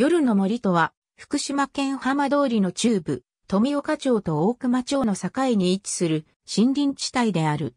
夜の森とは、福島県浜通りの中部、富岡町と大熊町の境に位置する森林地帯である。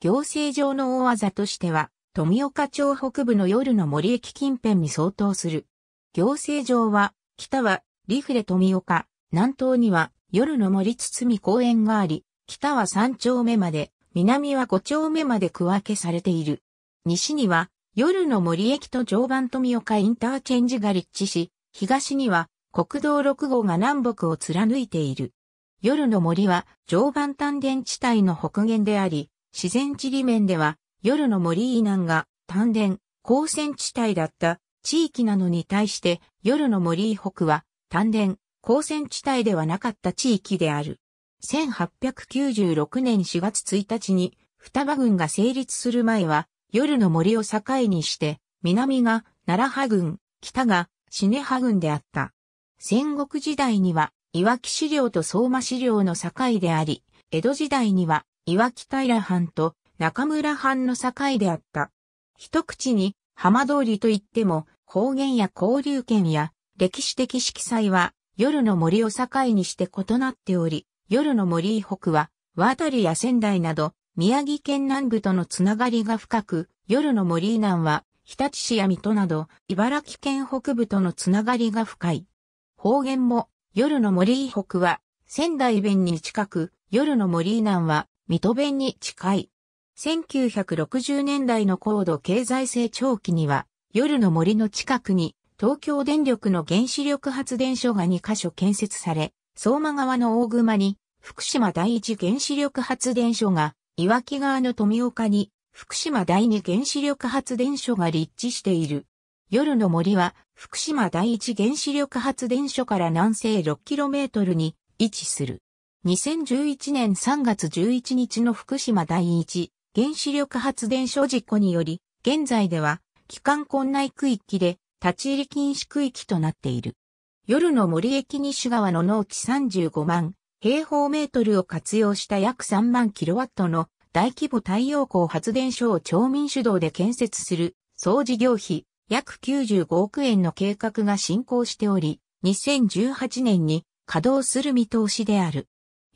行政上の大技としては、富岡町北部の夜の森駅近辺に相当する。行政上は、北はリフレ富岡、南東には夜の森堤公園があり、北は三丁目まで、南は五丁目まで区分けされている。西には、夜の森駅と常磐富岡インターチェンジが立地し、東には国道6号が南北を貫いている。夜の森は常磐丹田地帯の北限であり、自然地理面では夜の森以南が丹田、高線地帯だった地域なのに対して夜の森以北は丹田、高線地帯ではなかった地域である。1896年4月1日に双葉郡が成立する前は夜の森を境にして南が奈良派郡、北がシネハ郡であった。戦国時代には、いわき資料と相馬資料の境であり、江戸時代には、いわき平藩と中村藩の境であった。一口に、浜通りといっても、方言や交流圏や、歴史的色彩は、夜の森を境にして異なっており、夜の森以北は、渡りや仙台など、宮城県南部とのつながりが深く、夜の森以南は、日立市や水戸など、茨城県北部とのつながりが深い。方言も、夜の森以北は、仙台弁に近く、夜の森以南は、水戸弁に近い。1960年代の高度経済成長期には、夜の森の近くに、東京電力の原子力発電所が2カ所建設され、相馬川の大熊に、福島第一原子力発電所が、岩木川の富岡に福島第二原子力発電所が立地している。夜の森は福島第一原子力発電所から南西 6km に位置する。2011年3月11日の福島第一原子力発電所事故により、現在では帰還困難区域で立ち入り禁止区域となっている。夜の森駅西側の農地35万平方メートルを活用した約3万キロワットの大規模太陽光発電所を町民主導で建設する総事業費約95億円の計画が進行しており、2018年に稼働する見通しである。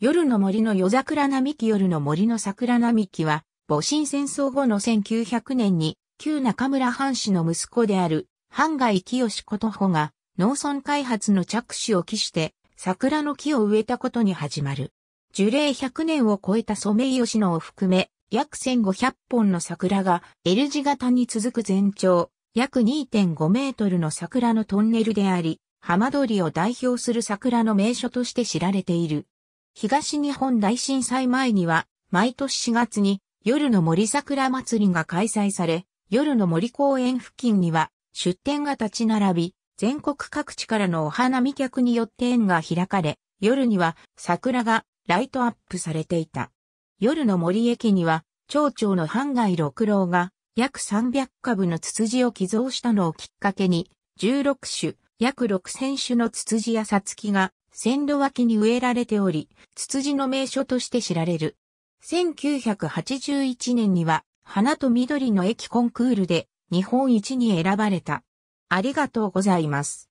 夜の森の夜桜並木夜の森の桜並木は、戊辰戦争後の1900年に、旧中村藩士の息子である、半外清ことほが、農村開発の着手を期して、桜の木を植えたことに始まる。樹齢100年を超えたソメイヨシノを含め、約1500本の桜が L 字型に続く全長、約2.5メートルの桜のトンネルであり、浜通りを代表する桜の名所として知られている。東日本大震災前には、毎年4月に夜の森桜祭りが開催され、夜の森公園付近には出店が立ち並び、全国各地からのお花見客によって園が開かれ、夜には桜がライトアップされていた。夜の森駅には、町長の半外六郎が、約300株のツツジを寄贈したのをきっかけに、16種、約6000種のツツジやサツキが、線路脇に植えられており、ツツジの名所として知られる。1981年には、花と緑の駅コンクールで、日本一に選ばれた。ありがとうございます。